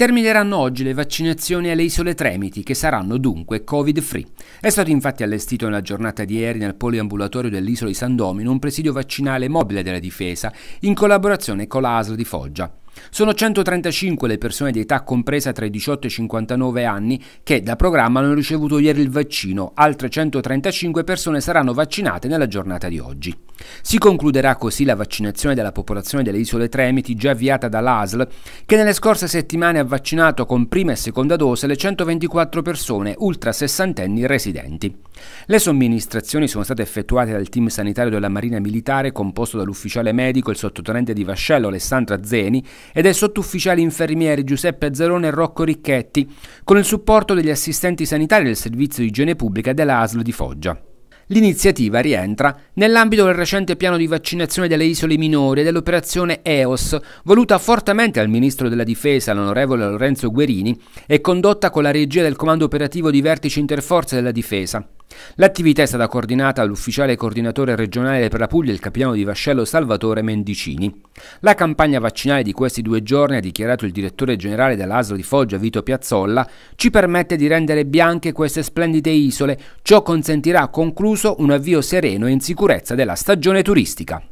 Termineranno oggi le vaccinazioni alle isole Tremiti, che saranno dunque Covid-free. È stato infatti allestito nella giornata di ieri nel poliambulatorio dell'isola di San Domino un presidio vaccinale mobile della difesa in collaborazione con l'ASL di Foggia. Sono 135 le persone di età compresa tra i 18 e i 59 anni che da programma hanno ricevuto ieri il vaccino, altre 135 persone saranno vaccinate nella giornata di oggi. Si concluderà così la vaccinazione della popolazione delle isole Tremiti già avviata dall'ASL che nelle scorse settimane ha vaccinato con prima e seconda dose le 124 persone ultra sessantenni residenti. Le somministrazioni sono state effettuate dal team sanitario della Marina Militare composto dall'ufficiale medico e il sottotenente di Vascello Alessandra Zeni ed è sottufficiali infermieri Giuseppe Zerone e Rocco Ricchetti, con il supporto degli assistenti sanitari del Servizio di Igiene Pubblica della ASL di Foggia. L'iniziativa rientra nell'ambito del recente piano di vaccinazione delle isole minori e dell'operazione EOS, voluta fortemente dal Ministro della Difesa, l'onorevole Lorenzo Guerini, e condotta con la regia del Comando Operativo di Vertice Interforze della Difesa. L'attività è stata coordinata dall'ufficiale coordinatore regionale per la Puglia, il capitano di vascello Salvatore Mendicini. La campagna vaccinale di questi due giorni, ha dichiarato il direttore generale dell'Aslo di Foggia Vito Piazzolla, ci permette di rendere bianche queste splendide isole. Ciò consentirà, concluso, un avvio sereno e in sicurezza della stagione turistica.